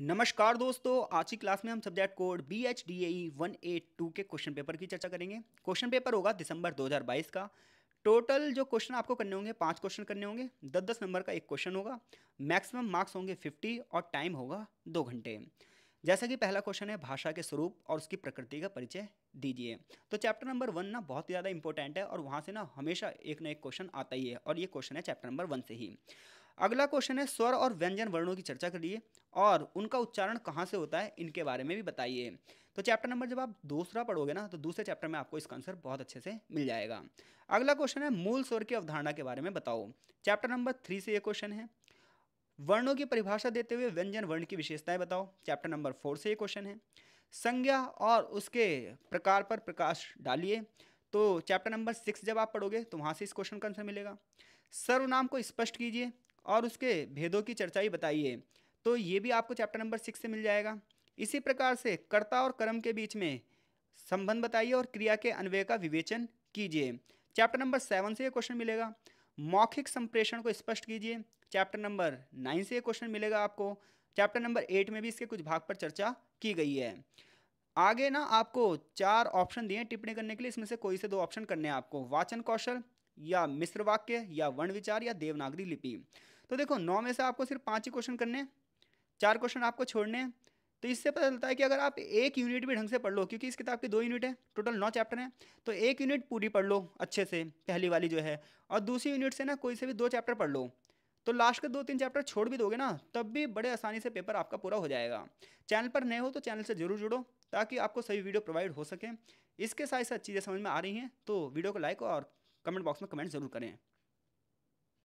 नमस्कार दोस्तों आज की क्लास में हम subject code B H D A one eight two के क्वेश्चन पेपर की चर्चा करेंगे क्वेश्चन पेपर होगा दिसंबर 2022 का टोटल जो क्वेश्चन आपको करने होंगे पांच क्वेश्चन करने होंगे दस दस नंबर का एक क्वेश्चन होगा मैक्सिमम मार्क्स होंगे 50 और टाइम होगा दो घंटे जैसा कि पहला क्वेश्चन है भाषा के स्वरूप और उसकी प्रकृति का परिचय दीजिए तो चैप्टर नंबर वन ना बहुत ज़्यादा इंपॉर्टेंट है और वहाँ से ना हमेशा एक ना एक क्वेश्चन आता ही है और ये क्वेश्चन है चैप्टर नंबर वन से ही अगला क्वेश्चन है स्वर और व्यंजन वर्णों की चर्चा करिए और उनका उच्चारण कहाँ से होता है इनके बारे में भी बताइए तो चैप्टर नंबर जब आप दूसरा पढ़ोगे ना तो दूसरे चैप्टर में आपको इसका आंसर बहुत अच्छे से मिल जाएगा अगला क्वेश्चन है मूल स्वर की अवधारणा के बारे में बताओ चैप्टर नंबर थ्री से ये क्वेश्चन है वर्णों की परिभाषा देते हुए व्यंजन वर्ण की विशेषताएं बताओ चैप्टर नंबर फोर से ये क्वेश्चन है संज्ञा और उसके प्रकार पर प्रकाश डालिए तो चैप्टर नंबर सिक्स जब आप पढ़ोगे तो वहाँ से इस क्वेश्चन का आंसर मिलेगा सर्वनाम को स्पष्ट कीजिए और उसके भेदों की चर्चा ही बताइए तो ये भी आपको चैप्टर नंबर सिक्स से मिल जाएगा इसी प्रकार से कर्ता और कर्म के बीच में संबंध बताइए और क्रिया के अन्वय का विवेचन कीजिए चैप्टर नंबर सेवन से ये क्वेश्चन मिलेगा मौखिक संप्रेषण को स्पष्ट कीजिए चैप्टर नंबर नाइन से ये क्वेश्चन मिलेगा आपको चैप्टर नंबर एट में भी इसके कुछ भाग पर चर्चा की गई है आगे ना आपको चार ऑप्शन दिए टिप्पणी करने के लिए इसमें से कोई से दो ऑप्शन करने हैं आपको वाचन कौशल या मिश्र वाक्य या वर्ण विचार या देवनागरी लिपि तो देखो नौ में से आपको सिर्फ पाँच ही क्वेश्चन करने हैं चार क्वेश्चन आपको छोड़ने हैं तो इससे पता चलता है कि अगर आप एक यूनिट भी ढंग से पढ़ लो क्योंकि इस किताब के दो यूनिट हैं टोटल नौ चैप्टर हैं तो एक यूनिट पूरी पढ़ लो अच्छे से पहली वाली जो है और दूसरी यूनिट से ना कोई से भी दो चैप्टर पढ़ लो तो लास्ट के दो तीन चैप्टर छोड़ भी दोगे ना तब भी बड़े आसानी से पेपर आपका पूरा हो जाएगा चैनल पर नए हो तो चैनल से जरूर जुड़ो ताकि आपको सभी वीडियो प्रोवाइड हो सके इसके साथ साथ चीज़ें समझ में आ रही हैं तो वीडियो को लाइक और कमेंट बॉक्स में कमेंट जरूर करें